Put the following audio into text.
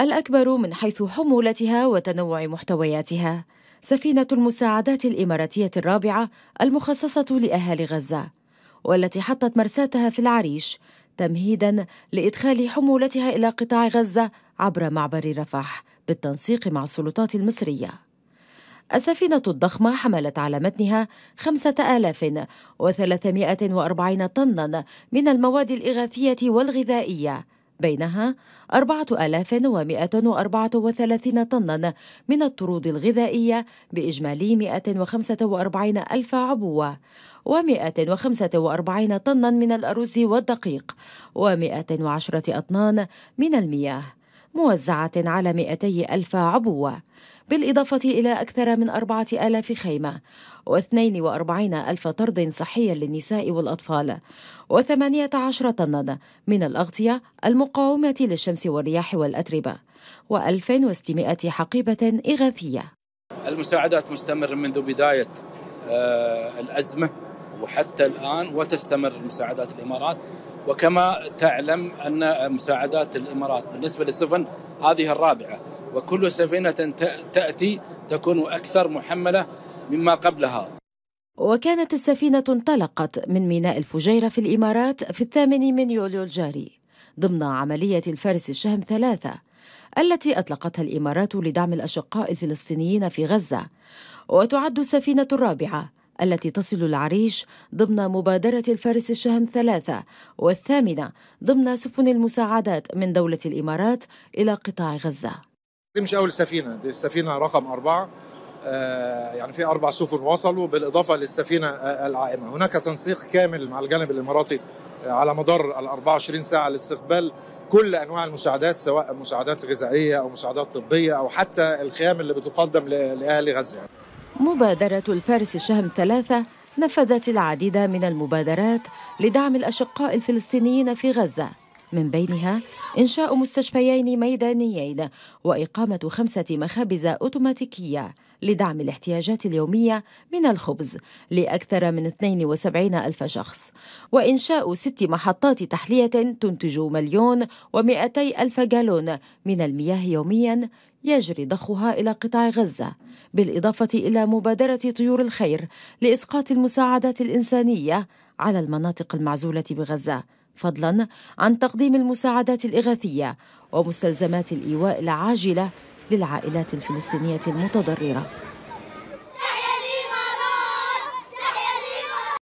الأكبر من حيث حمولتها وتنوع محتوياتها سفينة المساعدات الإماراتية الرابعة المخصصة لأهالي غزة والتي حطت مرساتها في العريش تمهيدا لإدخال حمولتها إلى قطاع غزة عبر معبر رفح بالتنسيق مع السلطات المصرية السفينة الضخمة حملت على متنها 5340 طنا من المواد الإغاثية والغذائية بينها 4134 طنا من الطرود الغذائية بإجمالي 145 ألف عبوة و145 طنا من الأرز والدقيق و110 أطنان من المياه موزعة على 200 ألف عبوة بالإضافة إلى أكثر من 4000 خيمة و42 ألف طرد صحي للنساء والأطفال و18 طنا من الأغطية المقاومة للشمس والرياح والأتربة و1600 حقيبة إغاثية المساعدات مستمرة منذ بداية آه، الأزمة وحتى الآن وتستمر مساعدات الإمارات وكما تعلم أن مساعدات الإمارات بالنسبة للسفن هذه الرابعة وكل سفينة تأتي تكون أكثر محملة مما قبلها وكانت السفينة انطلقت من ميناء الفجيرة في الإمارات في الثامن من يوليو الجاري ضمن عملية الفارس الشهم ثلاثة التي أطلقتها الإمارات لدعم الأشقاء الفلسطينيين في غزة وتعد السفينة الرابعة التي تصل العريش ضمن مبادرة الفارس الشهم ثلاثة والثامنة ضمن سفن المساعدات من دولة الإمارات إلى قطاع غزة دي مش أول سفينة دي السفينة رقم أربعة آه، يعني في أربع سفن وصلوا بالإضافة للسفينة آه، العائمة هناك تنسيق كامل مع الجانب الإماراتي آه، على مدار ال 24 ساعة لاستقبال كل انواع المساعدات سواء مساعدات غذائيه او مساعدات طبيه او حتى الخيام اللي بتقدم لاهل غزه مبادرة الفارس الشهم ثلاثة نفذت العديد من المبادرات لدعم الأشقاء الفلسطينيين في غزة من بينها إنشاء مستشفيين ميدانيين وإقامة خمسة مخابز أوتوماتيكية لدعم الاحتياجات اليومية من الخبز لأكثر من 72 ألف شخص وإنشاء ست محطات تحلية تنتج مليون ومئتي ألف جالون من المياه يوميا يجري ضخها إلى قطاع غزة بالإضافة إلى مبادرة طيور الخير لإسقاط المساعدات الإنسانية على المناطق المعزولة بغزة فضلا عن تقديم المساعدات الإغاثية ومستلزمات الإيواء العاجلة للعائلات الفلسطينية المتضررة